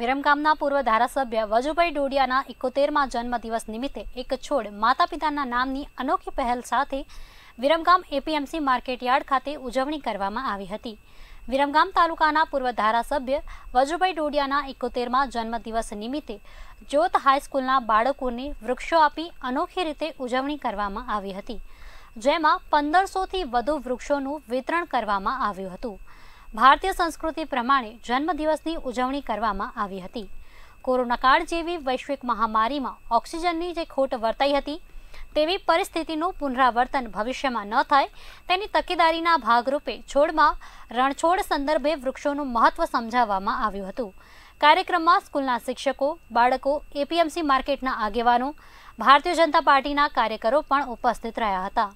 વિરમગામના પૂર્વધારાસભ્ય વજુભાઈ ડોડિયાના 71મા જન્મદિવસ નિમિત્તે એક છોડ માતા-પિતાના નામની अनोખી પહેલ સાથે વિરમગામ એપીએમસી માર્કેટયાર્ડ ખાતે ઉજવણી કરવામાં આવી હતી. વિરમગામ તાલુકાના પૂર્વધારાસભ્ય વજુભાઈ ડોડિયાના 71મા જન્મદિવસ નિમિત્તે જોત હાઈસ્કૂલના બાળકોને વૃક્ષો આપી अनोખી રીતે ઉજવણી કરવામાં આવી હતી. જેમાં 1500 થી વધુ વૃક્ષોનું વિતરણ કરવામાં આવ્યું હતું. ભારતીય સંસ્કૃતિ પ્રમાણે જન્મદિવસની ઉજવણી કરવામાં આવી હતી કોરોનાકાળ જેવી વૈશ્વિક મહામારીમાં ઓક્સિજનની જે ખોટ વર્તાઈ હતી તેવી પરિસ્થિતિનું પુનરાવર્તન ભવિષ્યમાં ન થાય તેની તકેદારીના ભાગરૂપે છોડમાં રણછોડ સંદર્ભે વૃક્ષોનું મહત્વ સમજાવવામાં આવ્યું હતું કાર્યક્રમમાં સ્કૂલના શિક્ષકો બાળકો એપીએમસી માર્કેટના આગેવાનો ભારતીય જનતા પાર્ટીના કાર્યકરો પણ ઉપસ્થિત રહ્યા હતા